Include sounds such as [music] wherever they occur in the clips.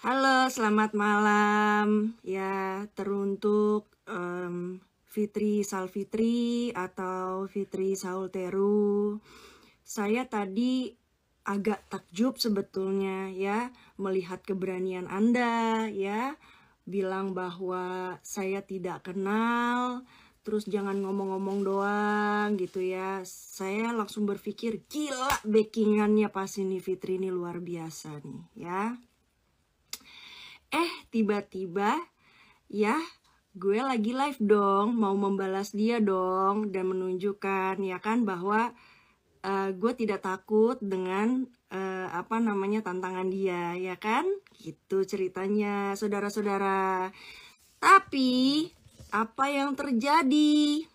Halo, selamat malam ya teruntuk um, Fitri Salfitri atau Fitri Saul Teru. Saya tadi agak takjub sebetulnya ya melihat keberanian Anda ya bilang bahwa saya tidak kenal terus jangan ngomong-ngomong doang gitu ya saya langsung berpikir gila backingannya pas ini Fitri ini luar biasa nih ya Eh, tiba-tiba ya gue lagi live dong, mau membalas dia dong dan menunjukkan ya kan bahwa uh, gue tidak takut dengan uh, apa namanya tantangan dia ya kan? Gitu ceritanya saudara-saudara. Tapi apa yang terjadi?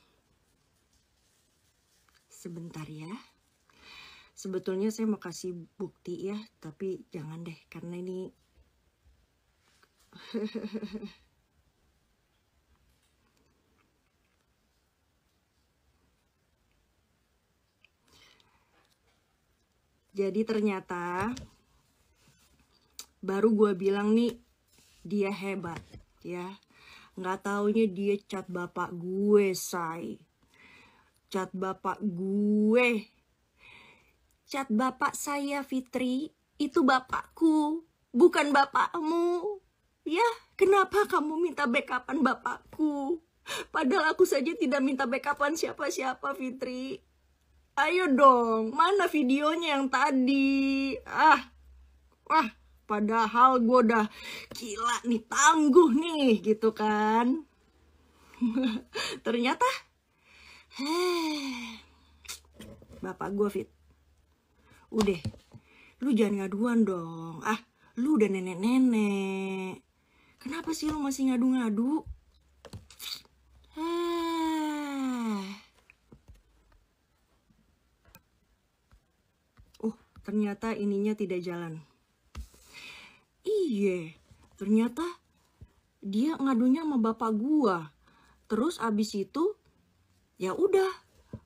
Sebentar ya. Sebetulnya saya mau kasih bukti ya, tapi jangan deh karena ini [laughs] Jadi ternyata baru gue bilang nih dia hebat ya. Nggak taunya dia cat bapak gue say. Cat bapak gue. Cat bapak saya Fitri itu bapakku bukan bapakmu. Ya, kenapa kamu minta backupan bapakku? Padahal aku saja tidak minta backupan siapa-siapa, Fitri. Ayo dong, mana videonya yang tadi? Ah, wah, padahal gue udah gila nih, tangguh nih, gitu kan. [laughs] Ternyata, heh, bapak gue fit. Udah, lu jangan ngaduan dong. Ah, lu udah nenek-nenek. Kenapa sih lu masih ngadu-ngadu? Oh, ternyata ininya tidak jalan. Iya, ternyata dia ngadunya sama bapak gua. Terus abis itu, ya udah,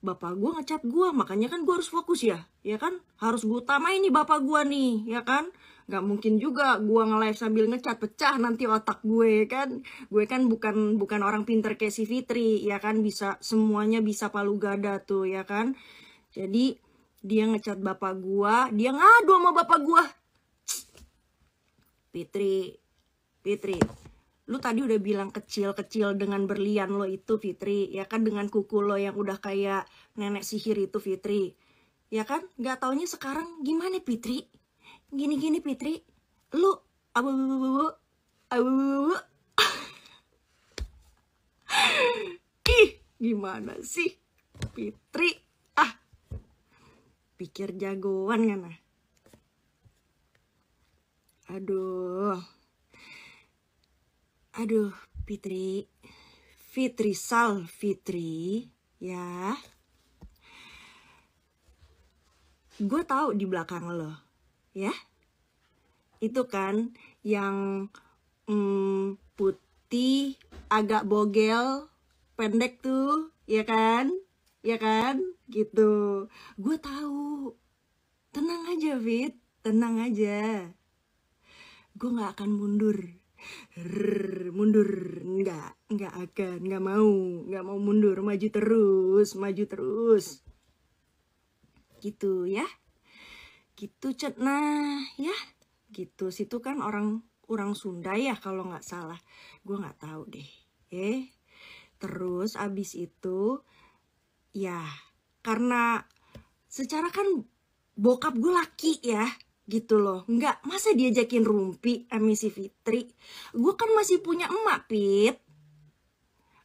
bapak gua ngecat gua, makanya kan gua harus fokus ya, ya kan? Harus gua utamain nih bapak gua nih, ya kan? nggak mungkin juga gue nge-live sambil ngecat pecah nanti otak gue kan gue kan bukan bukan orang pinter kayak si Fitri ya kan bisa semuanya bisa palu gada tuh ya kan jadi dia ngecat bapak gue dia ngadu sama bapak gue Fitri Fitri lu tadi udah bilang kecil-kecil dengan berlian lo itu Fitri ya kan dengan kuku lo yang udah kayak nenek sihir itu Fitri ya kan nggak taunya sekarang gimana Fitri gini-gini Fitri lu abu abu abu abu abu [laughs] ih gimana sih Fitri ah pikir jagoan kan ah? aduh aduh Fitri Fitri Sal Fitri ya gue tahu di belakang lo ya itu kan yang hmm, putih agak bogel pendek tuh ya kan ya kan gitu gue tahu tenang aja Fit tenang aja gue nggak akan mundur Rrr, mundur nggak nggak akan nggak mau nggak mau mundur maju terus maju terus gitu ya gitu cet nah ya gitu situ kan orang orang Sunda ya kalau nggak salah gue nggak tahu deh eh terus abis itu ya karena secara kan bokap gue laki ya gitu loh nggak masa diajakin rumpi emisi Fitri gue kan masih punya emak Pit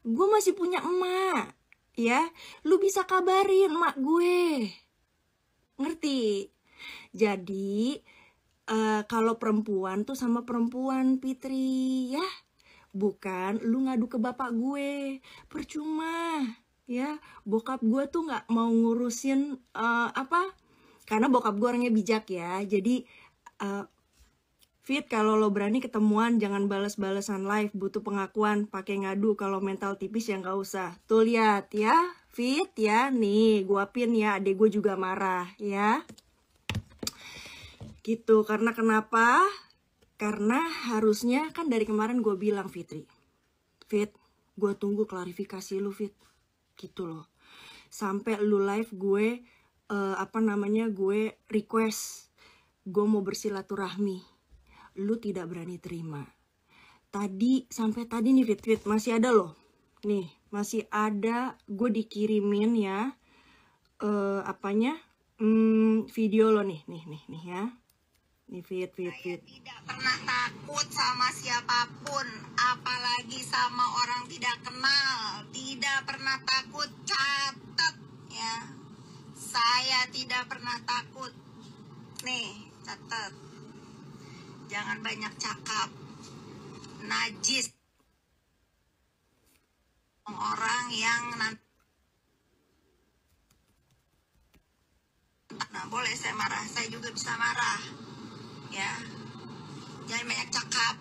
gue masih punya emak ya lu bisa kabarin emak gue ngerti jadi uh, kalau perempuan tuh sama perempuan Fitri ya. Bukan lu ngadu ke bapak gue. Percuma ya. Bokap gue tuh nggak mau ngurusin uh, apa? Karena bokap gue orangnya bijak ya. Jadi uh, Fit kalau lo berani ketemuan jangan balas-balasan live butuh pengakuan pakai ngadu kalau mental tipis ya gak usah tuh lihat ya Fit ya nih gua pin ya adek gue juga marah ya gitu karena kenapa karena harusnya kan dari kemarin gue bilang Fitri Fit gue tunggu klarifikasi lu Fit gitu loh sampai lu live gue uh, apa namanya gue request gue mau bersilaturahmi lu tidak berani terima tadi sampai tadi nih Fit Fit masih ada loh nih masih ada gue dikirimin ya uh, apanya hmm, video lo nih nih nih nih ya Nih fit, fit, fit. Saya tidak pernah takut sama siapapun, apalagi sama orang tidak kenal. Tidak pernah takut, catat ya. Saya tidak pernah takut. Nih, catat. Jangan banyak cakap. Najis. Orang yang nanti Nah, boleh saya marah, saya juga bisa marah ya jangan banyak cakap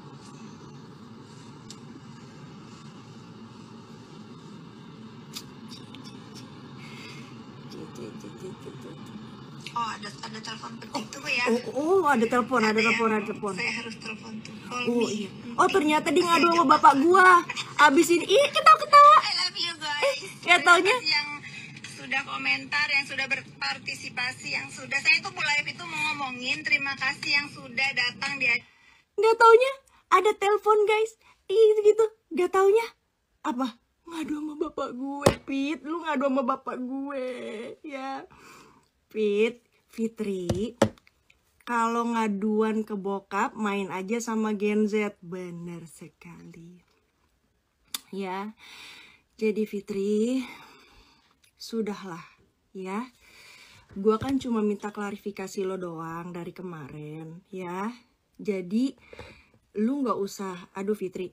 Oh ada ada telepon penting tuh ya. Oh, oh, oh ada telepon ada, ada telepon ada telepon. Saya harus telepon tuh. Call oh, iya. oh ternyata dia ngadu sama bapak gua. Abis ini ih ketawa ketawa. I love you guys. Eh, ya taunya. Yang sudah komentar, yang sudah berpartisipasi, yang sudah saya itu mulai itu mau ngomongin terima kasih yang sudah datang di Gak taunya ada telepon guys, ih gitu. Gak taunya apa? Ngadu sama bapak gue, Pit. Lu ngadu sama bapak gue, ya. Pit, Fitri, kalau ngaduan ke bokap main aja sama Gen Z, bener sekali. Ya. Jadi Fitri, sudahlah ya. Gue kan cuma minta klarifikasi lo doang dari kemarin ya. Jadi lu nggak usah, aduh Fitri,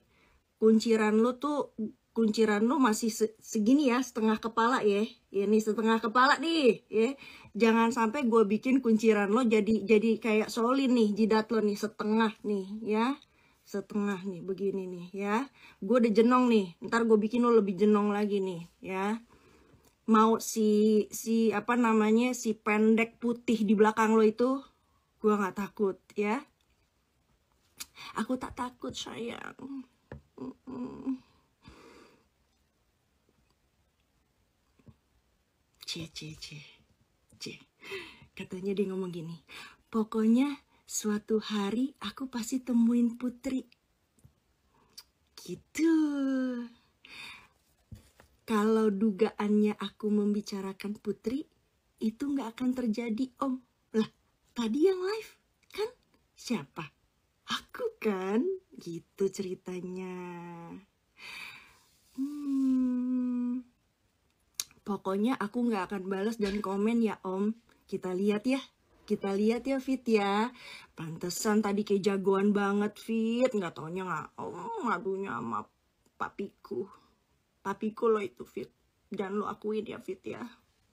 kunciran lu tuh kunciran lu masih segini ya setengah kepala ya ini setengah kepala nih ya jangan sampai gue bikin kunciran lo jadi jadi kayak solin nih jidat lo nih setengah nih ya setengah nih begini nih ya gue udah jenong nih ntar gue bikin lo lebih jenong lagi nih ya mau si si apa namanya si pendek putih di belakang lo itu gue nggak takut ya aku tak takut sayang mm -mm. C, C, C, C. Katanya dia ngomong gini, pokoknya suatu hari aku pasti temuin putri. Gitu. Kalau dugaannya aku membicarakan putri, itu nggak akan terjadi, Om. Lah, tadi yang live, kan? Siapa? Aku kan? Gitu ceritanya. Hmm, pokoknya aku nggak akan balas dan komen ya, Om. Kita lihat ya kita lihat ya Fit ya Pantesan tadi kejagoan banget Fit Nggak taunya nggak. Om, oh, ngadunya sama papiku tapi lo itu Fit jangan lo akuin ya Fit ya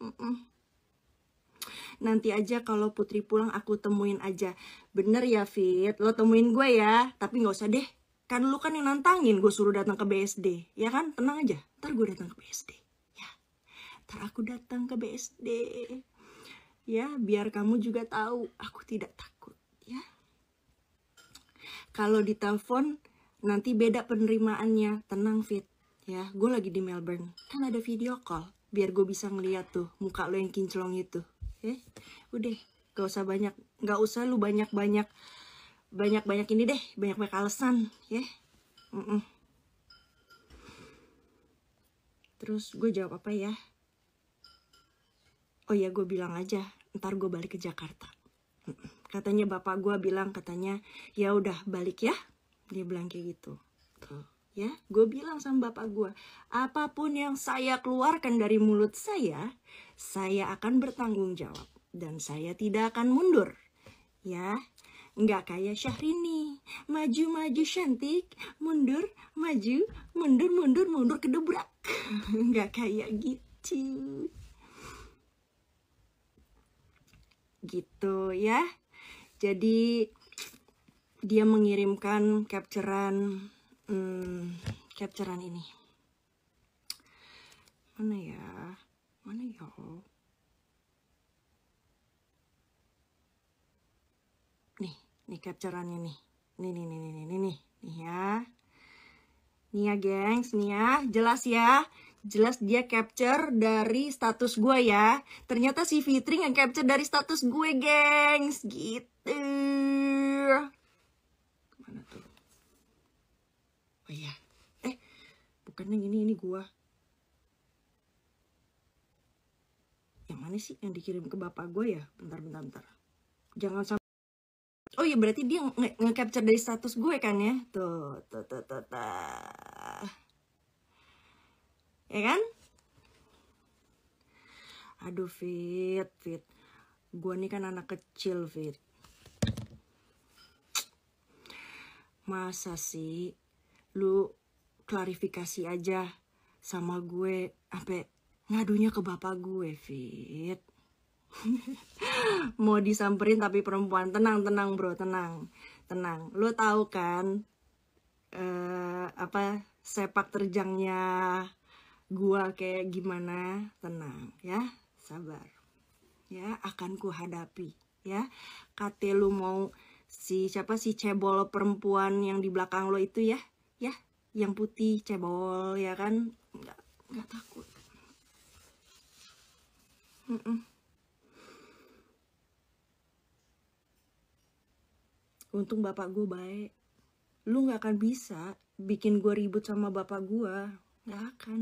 mm -mm. Nanti aja kalau Putri pulang aku temuin aja Bener ya Fit, lo temuin gue ya Tapi nggak usah deh, kan lo kan yang nantangin gue suruh datang ke BSD ya kan tenang aja ntar gue datang ke BSD ya ntar aku datang ke BSD ya biar kamu juga tahu aku tidak takut ya kalau ditelepon nanti beda penerimaannya tenang fit ya gue lagi di Melbourne kan ada video call biar gue bisa ngeliat tuh muka lo yang kinclong itu eh udah gak usah banyak gak usah lu banyak banyak banyak banyak ini deh banyak banyak alasan ya mm -mm. terus gue jawab apa ya oh ya gue bilang aja ntar gue balik ke Jakarta katanya bapak gue bilang katanya ya udah balik ya dia bilang kayak gitu tuh ya gue bilang sama bapak gue apapun yang saya keluarkan dari mulut saya saya akan bertanggung jawab dan saya tidak akan mundur ya nggak kayak Syahrini maju maju cantik mundur maju mundur mundur mundur ke kedebrak [laughs] nggak kayak gitu gitu ya jadi dia mengirimkan capturean hmm, capturean ini mana ya mana ya nih nih ini nih nih nih nih nih nih nih nih ya nih ya gengs nih ya jelas ya jelas dia capture dari status gue ya ternyata si Fitri yang capture dari status gue gengs gitu oh iya eh bukan yang ini ini gua yang mana sih yang dikirim ke bapak gue ya bentar bentar bentar jangan sampai oh iya berarti dia nge-capture nge dari status gue kan ya tuh tuh tuh tuh, tuh. ya kan aduh fit fit gue nih kan anak kecil fit masa sih lu klarifikasi aja sama gue sampai ngadunya ke bapak gue fit [laughs] mau disamperin tapi perempuan tenang tenang bro tenang tenang lu tahu kan uh, apa sepak terjangnya gua kayak gimana tenang ya sabar ya akan ku hadapi ya kate lu mau si siapa si cebol perempuan yang di belakang lo itu ya ya yang putih cebol ya kan nggak nggak takut mm -mm. untung bapak gue baik lu nggak akan bisa bikin gue ribut sama bapak gue nggak akan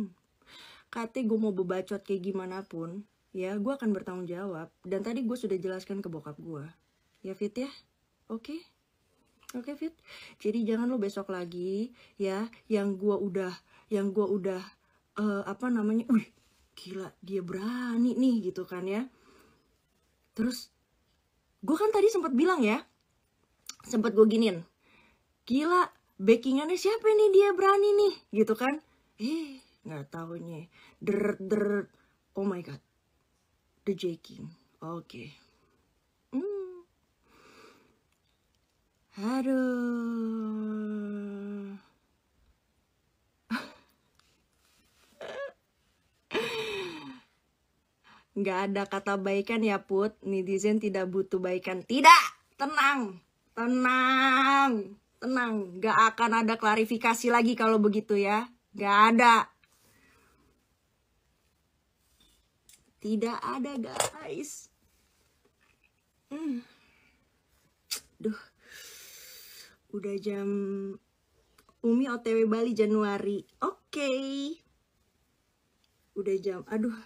kate gue mau bebacot kayak gimana pun ya gue akan bertanggung jawab dan tadi gue sudah jelaskan ke bokap gue ya fit ya oke okay? Oke okay, Fit. Jadi jangan lo besok lagi ya yang gua udah yang gua udah uh, apa namanya? Wih, gila dia berani nih gitu kan ya. Terus gua kan tadi sempat bilang ya. Sempat gua giniin. Gila, backingannya siapa nih dia berani nih gitu kan. Eh, nggak taunya. Der der. Oh my god. The Jaking, Oke. Okay. Aduh. Gak ada kata baikan ya Put. Netizen tidak butuh baikan. Tidak. Tenang. Tenang. Tenang. Gak akan ada klarifikasi lagi kalau begitu ya. Gak ada. Tidak ada guys. Hmm. Duh, udah jam Umi OTW Bali Januari. Oke. Okay. Udah jam. Aduh.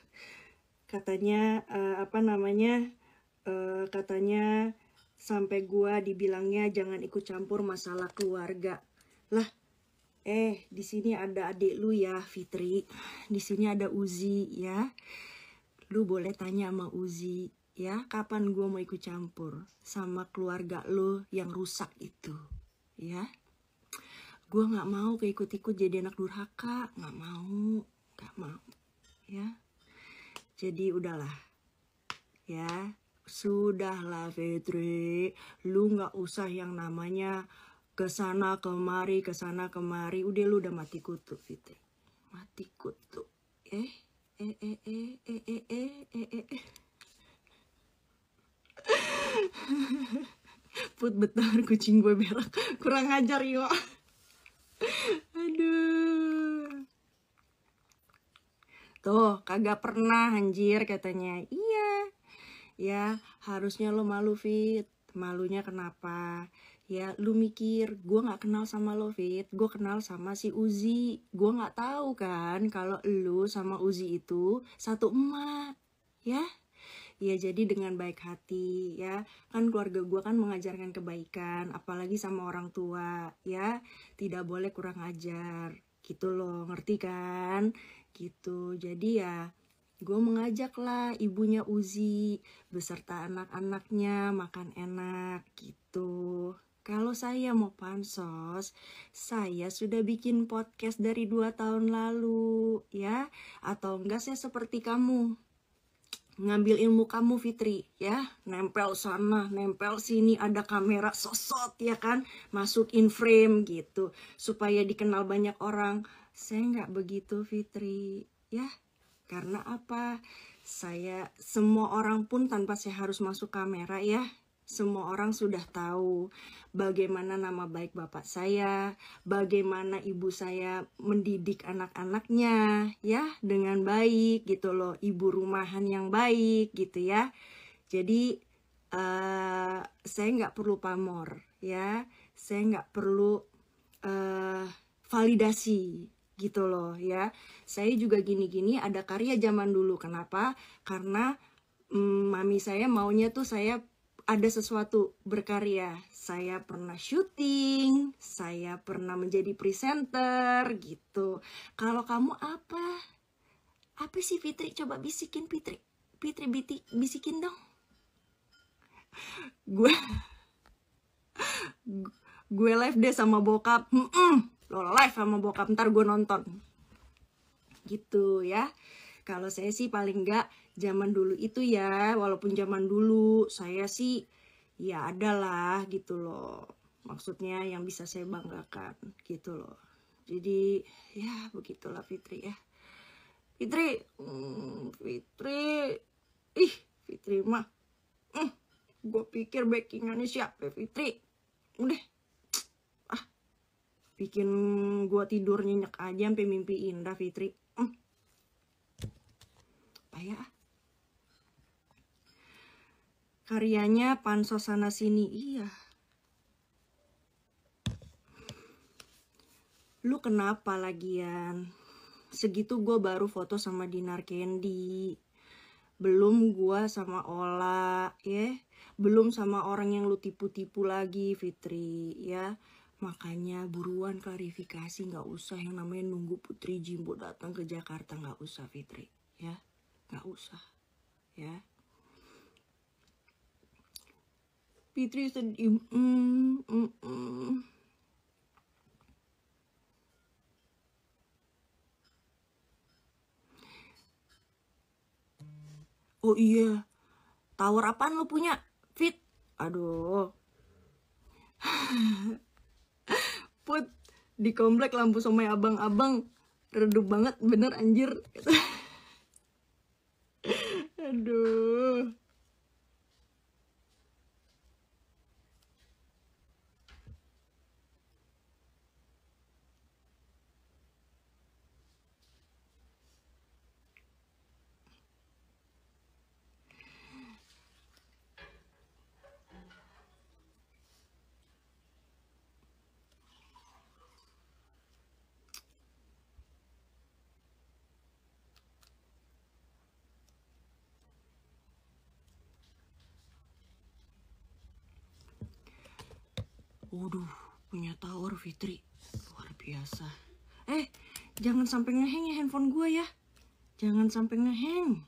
Katanya uh, apa namanya? Uh, katanya sampai gua dibilangnya jangan ikut campur masalah keluarga. Lah, eh di sini ada adik lu ya, Fitri. Di sini ada Uzi ya. Lu boleh tanya sama Uzi ya, kapan gua mau ikut campur sama keluarga lu yang rusak itu ya gue nggak mau keikut-ikut jadi anak durhaka nggak mau nggak mau ya jadi udahlah ya sudahlah Fitri lu nggak usah yang namanya kesana kemari kesana kemari udah lu udah mati kutu Fitri mati kutu eh eh eh eh eh eh eh eh, eh. [laughs] Put betul [laughs] kucing gue berak Kurang ajar yo Aduh Tuh kagak pernah anjir katanya Iya Ya harusnya lo malu Fit Malunya kenapa ya lu mikir gue nggak kenal sama lo Fit gue kenal sama si Uzi gue nggak tahu kan kalau lu sama Uzi itu satu emak ya ya jadi dengan baik hati ya kan keluarga gue kan mengajarkan kebaikan apalagi sama orang tua ya tidak boleh kurang ajar gitu loh ngerti kan gitu jadi ya gue mengajak lah ibunya Uzi beserta anak-anaknya makan enak gitu kalau saya mau pansos, saya sudah bikin podcast dari dua tahun lalu, ya. Atau enggak saya seperti kamu, ngambil ilmu kamu Fitri ya nempel sana nempel sini ada kamera sosot ya kan masuk in frame gitu supaya dikenal banyak orang saya nggak begitu Fitri ya karena apa saya semua orang pun tanpa saya harus masuk kamera ya semua orang sudah tahu bagaimana nama baik bapak saya, bagaimana ibu saya mendidik anak-anaknya ya dengan baik gitu loh, ibu rumahan yang baik gitu ya. Jadi uh, saya nggak perlu pamor ya, saya nggak perlu uh, validasi gitu loh ya. Saya juga gini-gini ada karya zaman dulu. Kenapa? Karena mm, mami saya maunya tuh saya ada sesuatu berkarya. Saya pernah syuting, saya pernah menjadi presenter gitu. Kalau kamu apa? Apa sih Fitri? Coba bisikin Fitri. Fitri biti, bisikin dong. Gue [laughs] gue live deh sama bokap. Mm -mm. Lo live sama bokap, ntar gue nonton. Gitu ya. Kalau saya sih paling enggak zaman dulu itu ya, walaupun zaman dulu saya sih ya adalah gitu loh. Maksudnya yang bisa saya banggakan gitu loh. Jadi ya begitulah Fitri ya. Fitri, hmm, Fitri, ih Fitri mah, hmm, gue pikir backingannya siapa ya, Fitri. Udah, ah, bikin gue tidur nyenyak aja sampai mimpi indah Fitri ya karyanya pansos sana sini iya lu kenapa lagian segitu gue baru foto sama Dinar Candy belum gue sama Ola ya belum sama orang yang lu tipu-tipu lagi Fitri ya makanya buruan klarifikasi nggak usah yang namanya nunggu Putri Jimbo datang ke Jakarta nggak usah Fitri ya nggak usah ya Fitri sedih mm, mm, mm. Oh iya, tower apaan lo punya? Fit, aduh. [laughs] Put, di komplek lampu somai abang-abang redup banget bener anjir [laughs] Aduh. Waduh, punya tower Fitri. Luar biasa. Eh, jangan sampai ngeheng ya handphone gue ya. Jangan sampai ngeheng.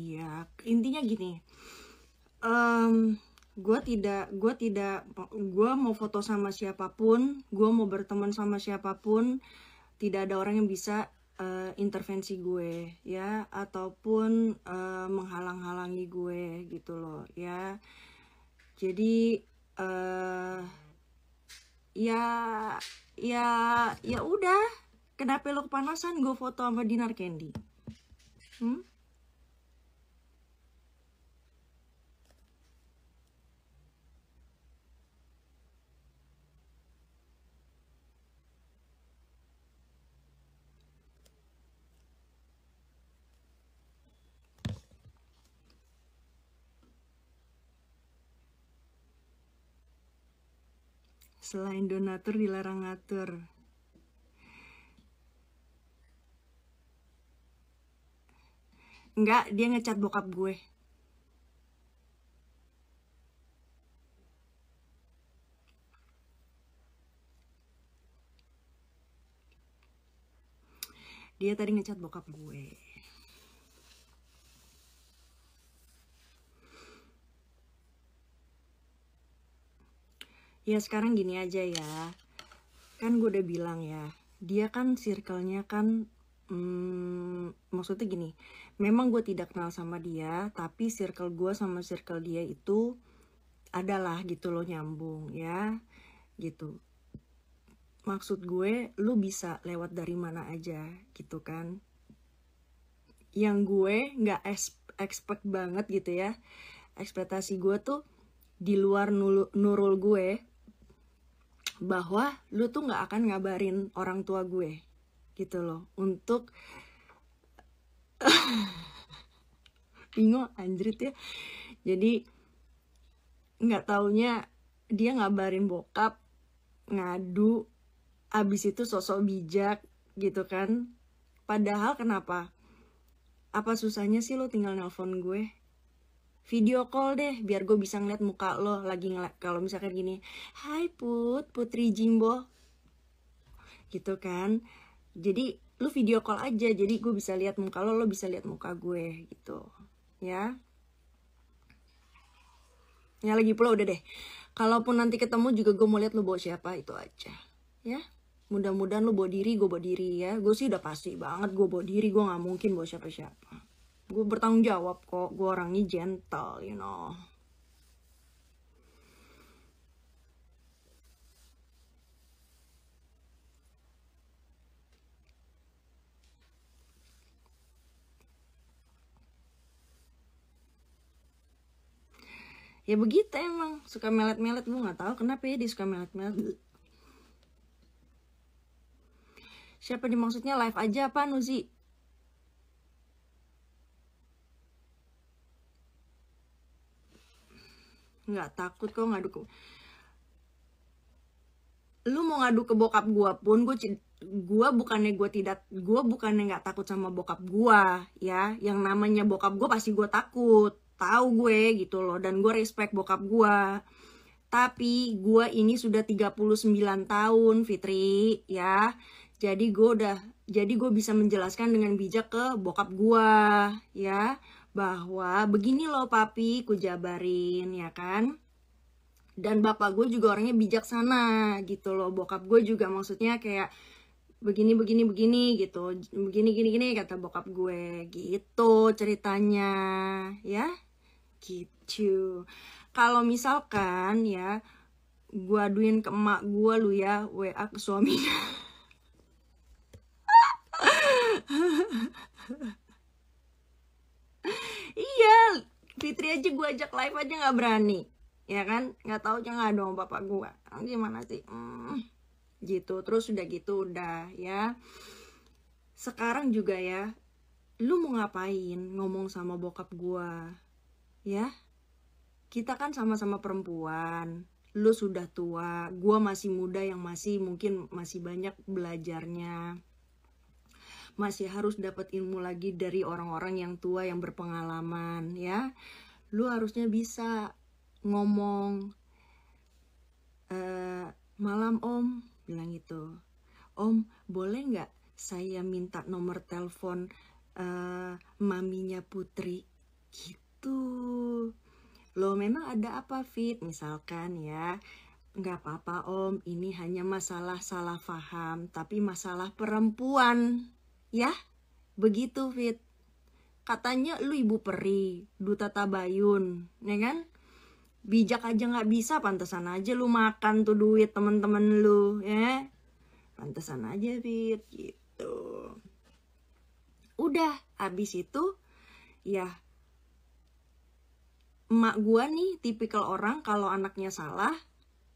Iya intinya gini um, gue tidak gue tidak gue mau foto sama siapapun gue mau berteman sama siapapun tidak ada orang yang bisa uh, intervensi gue ya ataupun uh, menghalang-halangi gue gitu loh ya jadi uh, ya ya ya udah kenapa lo kepanasan gue foto sama dinar candy hmm selain donatur dilarang ngatur enggak dia ngecat bokap gue dia tadi ngecat bokap gue ya sekarang gini aja ya kan gue udah bilang ya dia kan circle-nya kan hmm, maksudnya gini memang gue tidak kenal sama dia tapi circle gue sama circle dia itu adalah gitu loh nyambung ya gitu maksud gue lu bisa lewat dari mana aja gitu kan yang gue gak expect banget gitu ya ekspektasi gue tuh di luar nurul gue bahwa lu tuh nggak akan ngabarin orang tua gue gitu loh untuk [laughs] bingung anjrit ya jadi nggak taunya dia ngabarin bokap ngadu abis itu sosok bijak gitu kan padahal kenapa apa susahnya sih lo tinggal nelpon gue video call deh biar gue bisa ngeliat muka lo lagi ngeliat kalau misalkan gini hai put putri jimbo gitu kan jadi lu video call aja jadi gue bisa lihat muka lo lo bisa lihat muka gue gitu ya ya lagi pula udah deh kalaupun nanti ketemu juga gue mau lihat lo bawa siapa itu aja ya mudah-mudahan lo bawa diri gue bawa diri ya gue sih udah pasti banget gue bawa diri gue nggak mungkin bawa siapa-siapa gue bertanggung jawab kok gue orangnya gentle you know ya begitu emang suka melet-melet gue nggak tahu kenapa ya dia suka melet-melet siapa dimaksudnya live aja apa Nuzi nggak takut kok ngadu ke lu mau ngadu ke bokap gua pun gua gua bukannya gua tidak gua bukannya nggak takut sama bokap gua ya yang namanya bokap gua pasti gua takut tahu gue gitu loh dan gue respect bokap gua tapi gue ini sudah 39 tahun Fitri ya jadi gue udah jadi gue bisa menjelaskan dengan bijak ke bokap gue ya bahwa begini loh papi ku jabarin ya kan dan bapak gue juga orangnya bijaksana gitu loh bokap gue juga maksudnya kayak begini begini begini gitu begini gini gini kata bokap gue gitu ceritanya ya gitu kalau misalkan ya gue aduin ke emak gue lu ya wa ke suaminya [laughs] iya Fitri aja gue ajak live aja nggak berani ya kan nggak tahu jangan dong bapak gue ah, gimana sih hmm, gitu terus udah gitu udah ya sekarang juga ya lu mau ngapain ngomong sama bokap gue ya kita kan sama-sama perempuan lu sudah tua gue masih muda yang masih mungkin masih banyak belajarnya masih harus dapat ilmu lagi dari orang-orang yang tua yang berpengalaman ya lu harusnya bisa ngomong e, malam om bilang itu om boleh nggak saya minta nomor telepon uh, maminya putri gitu lo memang ada apa fit misalkan ya nggak apa-apa om ini hanya masalah salah faham tapi masalah perempuan Ya, begitu Fit. Katanya lu ibu peri, duta tabayun, ya kan? Bijak aja nggak bisa, pantesan aja lu makan tuh duit temen-temen lu, ya? Pantesan aja Fit, gitu. Udah, habis itu, ya emak gua nih tipikal orang kalau anaknya salah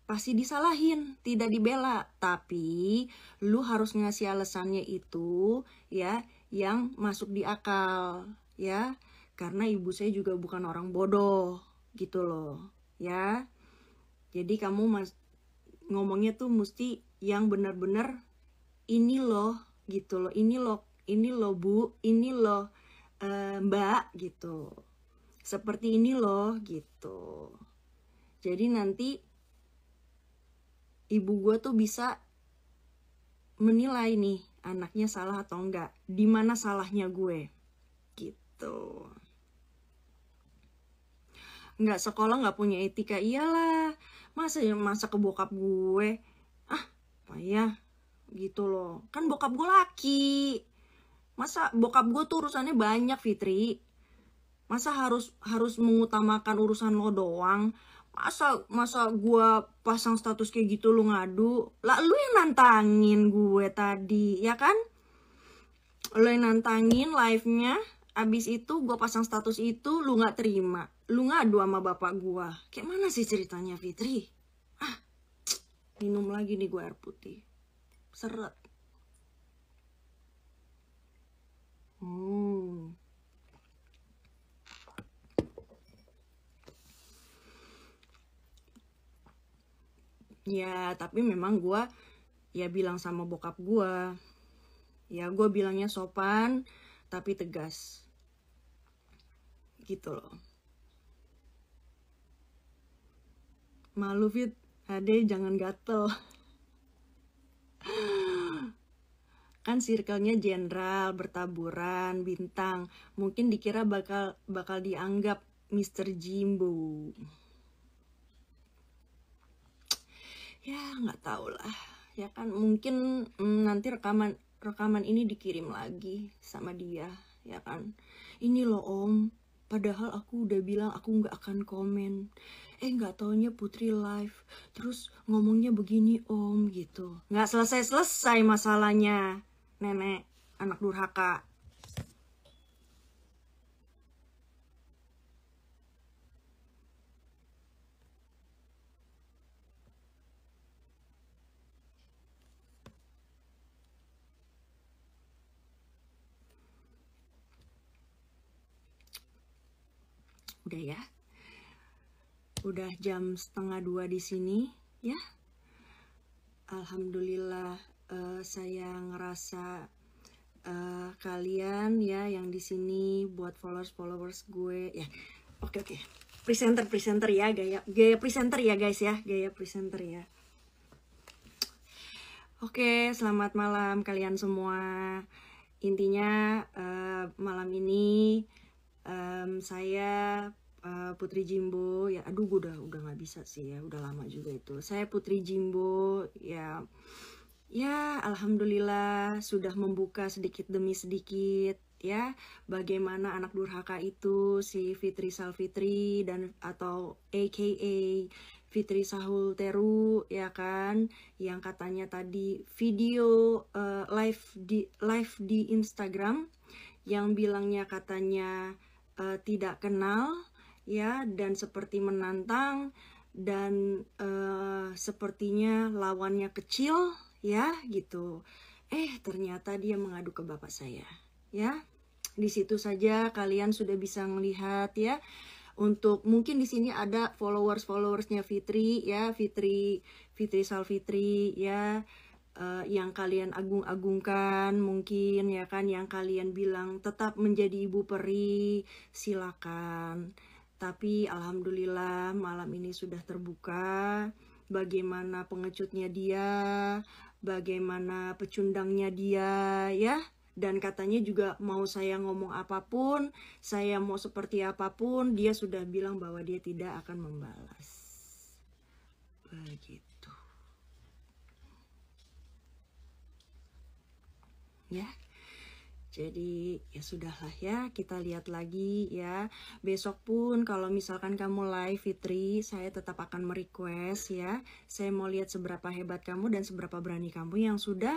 pasti disalahin, tidak dibela, tapi lu harus ngasih alasannya itu ya yang masuk di akal ya. Karena ibu saya juga bukan orang bodoh gitu loh, ya. Jadi kamu mas ngomongnya tuh mesti yang benar-benar ini loh gitu loh, ini loh, ini loh Bu, ini loh uh, Mbak gitu. Seperti ini loh gitu. Jadi nanti ibu gue tuh bisa menilai nih anaknya salah atau enggak, di mana salahnya gue, gitu. Nggak sekolah nggak punya etika, iyalah. Masa masa ke bokap gue, ah, apa ya, gitu loh. Kan bokap gue laki. Masa bokap gue tuh urusannya banyak Fitri. Masa harus harus mengutamakan urusan lo doang? masa masa gue pasang status kayak gitu lu ngadu lah lu yang nantangin gue tadi ya kan lu yang nantangin live nya abis itu gue pasang status itu lu nggak terima lu ngadu sama bapak gue kayak mana sih ceritanya Fitri ah minum lagi nih gue air putih seret hmm ya tapi memang gue ya bilang sama bokap gue ya gue bilangnya sopan tapi tegas gitu loh malu fit Ade jangan gatel kan circle-nya jenderal, bertaburan, bintang. Mungkin dikira bakal bakal dianggap Mr. Jimbo. ya nggak tau lah ya kan mungkin mm, nanti rekaman rekaman ini dikirim lagi sama dia ya kan ini loh om padahal aku udah bilang aku nggak akan komen eh nggak taunya putri live terus ngomongnya begini om gitu nggak selesai selesai masalahnya nenek anak durhaka aja ya. Udah jam setengah dua di sini ya. Alhamdulillah uh, saya ngerasa uh, kalian ya yang di sini buat followers followers gue ya. Oke oke. Presenter presenter ya gaya gaya presenter ya guys ya gaya presenter ya. Oke, selamat malam kalian semua. Intinya uh, malam ini um, saya uh, Putri Jimbo ya aduh gue udah udah nggak bisa sih ya udah lama juga itu saya Putri Jimbo ya ya alhamdulillah sudah membuka sedikit demi sedikit ya bagaimana anak durhaka itu si Fitri Salfitri dan atau AKA Fitri Sahul Teru ya kan yang katanya tadi video uh, live di live di Instagram yang bilangnya katanya uh, tidak kenal ya dan seperti menantang dan uh, sepertinya lawannya kecil ya gitu eh ternyata dia mengadu ke bapak saya ya di situ saja kalian sudah bisa melihat ya untuk mungkin di sini ada followers followersnya Fitri ya Fitri Fitri Salfitri ya uh, yang kalian agung-agungkan mungkin ya kan yang kalian bilang tetap menjadi ibu peri silakan tapi alhamdulillah malam ini sudah terbuka bagaimana pengecutnya dia, bagaimana pecundangnya dia ya. Dan katanya juga mau saya ngomong apapun, saya mau seperti apapun, dia sudah bilang bahwa dia tidak akan membalas. Begitu. Ya, jadi ya sudahlah ya, kita lihat lagi ya. Besok pun kalau misalkan kamu live Fitri, saya tetap akan merequest ya. Saya mau lihat seberapa hebat kamu dan seberapa berani kamu yang sudah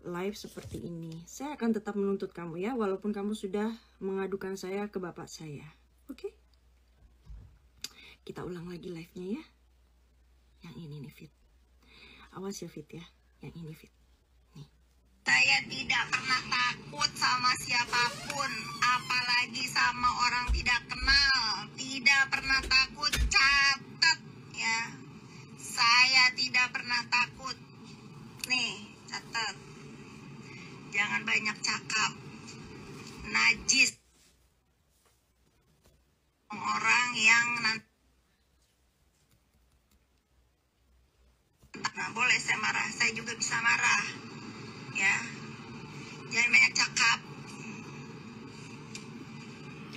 live seperti ini. Saya akan tetap menuntut kamu ya, walaupun kamu sudah mengadukan saya ke bapak saya. Oke? Kita ulang lagi live-nya ya. Yang ini nih Fit. Awas ya Fit ya, yang ini Fit. Saya tidak pernah takut sama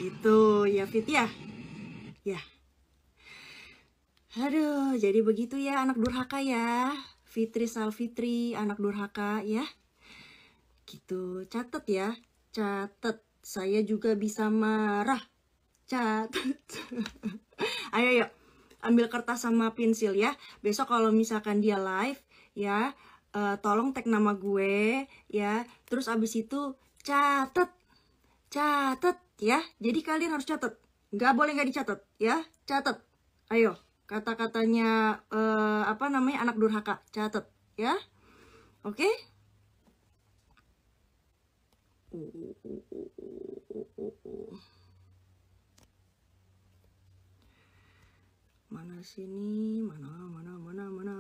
Gitu ya Fit ya. Ya. Aduh, jadi begitu ya anak durhaka ya. Fitri Salfitri, anak durhaka ya. Gitu, catet ya. catet, Saya juga bisa marah. catet [laughs] Ayo yuk, ambil kertas sama pensil ya. Besok kalau misalkan dia live ya, uh, tolong tag nama gue ya terus abis itu catet catet ya. Jadi kalian harus catat. Nggak boleh nggak dicatat, ya. Catat. Ayo, kata-katanya uh, apa namanya anak durhaka, catat, ya. Oke? Okay? Mana sini, mana, mana, mana, mana.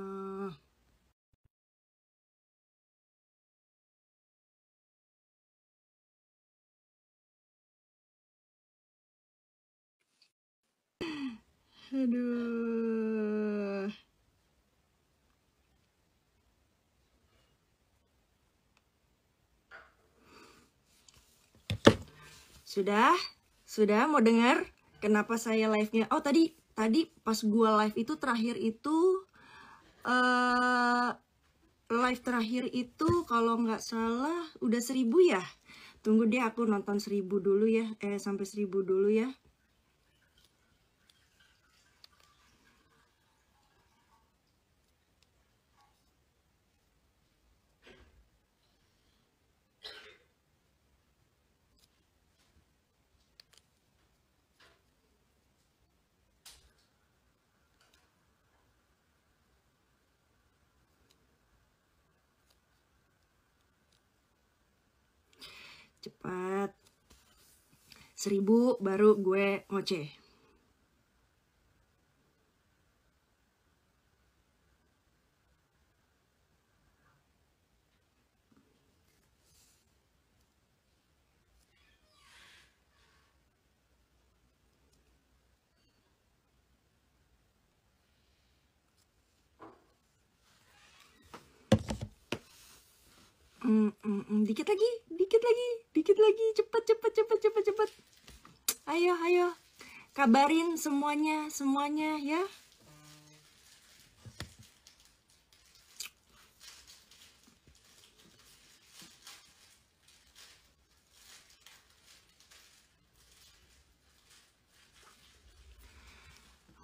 Aduh. Sudah? Sudah mau dengar kenapa saya live-nya? Oh, tadi tadi pas gua live itu terakhir itu eh uh, live terakhir itu kalau nggak salah udah seribu ya. Tunggu deh aku nonton seribu dulu ya, eh sampai seribu dulu ya. cepat seribu baru gue ngoceh ayo kabarin semuanya semuanya ya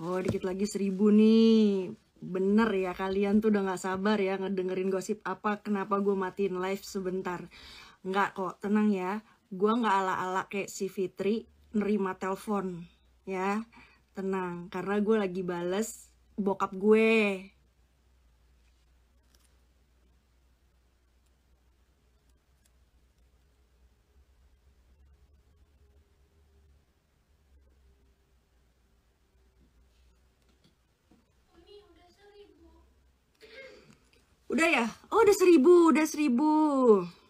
Oh dikit lagi seribu nih Bener ya kalian tuh udah gak sabar ya Ngedengerin gosip apa Kenapa gue matiin live sebentar Nggak kok tenang ya Gue gak ala-ala kayak si Fitri nerima telepon ya tenang karena gue lagi bales bokap gue Udah ya? Oh udah seribu, udah seribu.